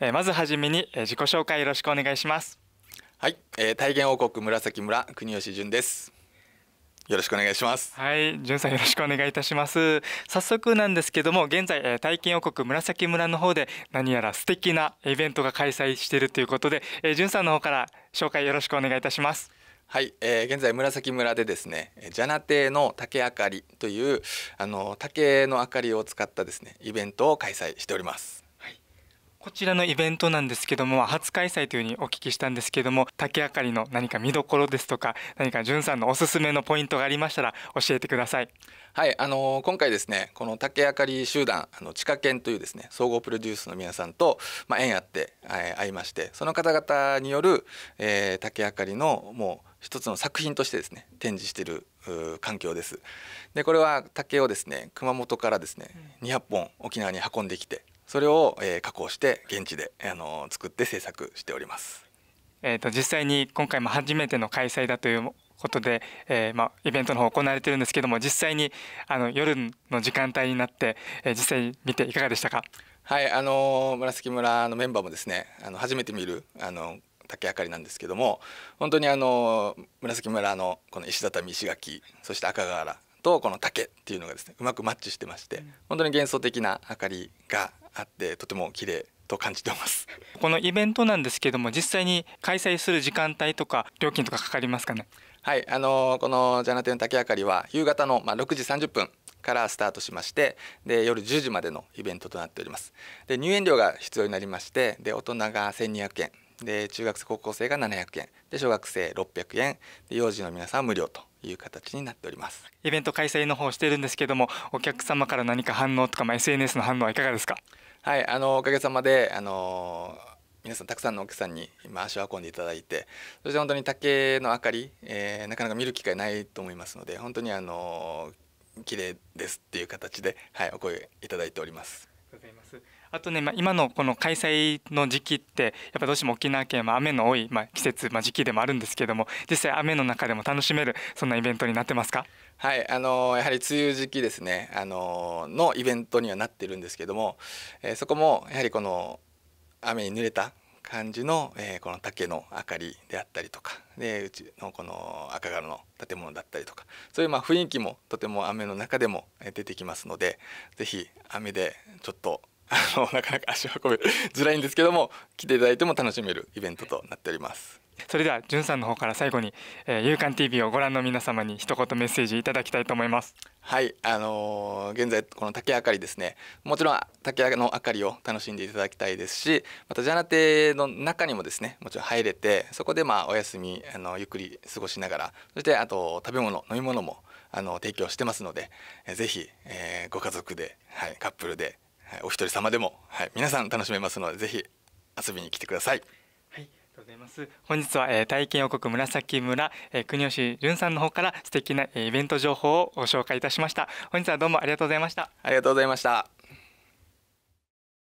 えまずはじめに、え自己紹介よろしくお願いしますはい、えー、体験王国紫村国吉純ですよろしくお願いしますはい純さんよろしくお願いいたします早速なんですけども現在、えー、体験王国紫村の方で何やら素敵なイベントが開催しているということで、えー、純さんの方から紹介よろしくお願いいたしますはい、えー、現在紫村でですねジャナテの竹あかりというあの竹の明かりを使ったですねイベントを開催しておりますこちらのイベントなんですけども初開催というふうにお聞きしたんですけども竹あかりの何か見どころですとか何かじゅんさんのおすすめのポイントがありましたら教えてください。はいあのー、今回ですねこの竹あかり集団あの地下研というですね総合プロデュースの皆さんと、まあ、縁あって、えー、会いましてその方々による、えー、竹あかりのもう一つの作品としてですね展示している環境ですでこれは竹をですね熊本からですね200本沖縄に運んできてそれを、えー、加工して現地で、あのー、作って制作しております。えーと、実際に今回も初めての開催だということで、えー、まあ、イベントの方行われてるんですけども実際にあの夜の時間帯になって、えー、実際に見ていかがでしたかはいあの紫村のメンバーもですねあの初めて見るあの竹あかりなんですけども本当にあの紫村のこの石畳石垣そして赤瓦とこの竹っていうのがですねうまくマッチしてまして本当に幻想的な明かりがあってとても綺麗と感じてます このイベントなんですけども実際に開催する時間帯とか料金とかかかりますかねはいあのー、このジャナテン竹あかりは夕方のまあ6時30分からスタートしましてで夜10時までのイベントとなっておりますで入園料が必要になりましてで大人が1200円で中学生高校生が700円で小学生600円で幼児の皆さん無料という形になっておりますイベント開催の方をしてるんですけどもお客様から何か反応とか、まあ、SNS の反応はいかがですかはいあのおかげさまであの皆さんたくさんのお客さんに今足を運んでいただいてそして本当に竹の明かり、えー、なかなか見る機会ないと思いますので本当にあの綺麗ですっていう形で、はい、お声いただいております。ざいます。あとね、まあ、今のこの開催の時期ってやっぱどうしても沖縄県は雨の多い、まあ、季節、まあ、時期でもあるんですけども実際雨の中でも楽しめるそんなイベントになってますかはい、あのやはり梅雨時期ですね、あののイベントにはなってるんですけども、えー、そこもやはりこの雨に濡れた感じの、えー、この竹の明かりであったりとかでうちのこの赤柄の建物だったりとかそういうま雰囲気もとても雨の中でも出てきますので是非雨でちょっとあの なかなか足を運びづらいんですけども来ていただいても楽しめるイベントとなっております。それではじゅんさんの方から最後に「えー、夕刊 TV」をご覧の皆様に一言メッセージいただきたいと思います。はいあのー、現在この竹あかりですねもちろん竹の明かりを楽しんでいただきたいですしまたジャナテの中にもですねもちろん入れてそこでまあお休みあのゆっくり過ごしながらそしてあと食べ物飲み物もあの提供してますのでぜひ、えー、ご家族で、はい、カップルで、はい、お一人様でも、はい、皆さん楽しめますのでぜひ遊びに来てください。とうございます本日は、えー、体験王国紫村、えー、国吉潤さんの方から素敵な、えー、イベント情報をご紹介いたしました本日はどうもありがとうございましたありがとうございました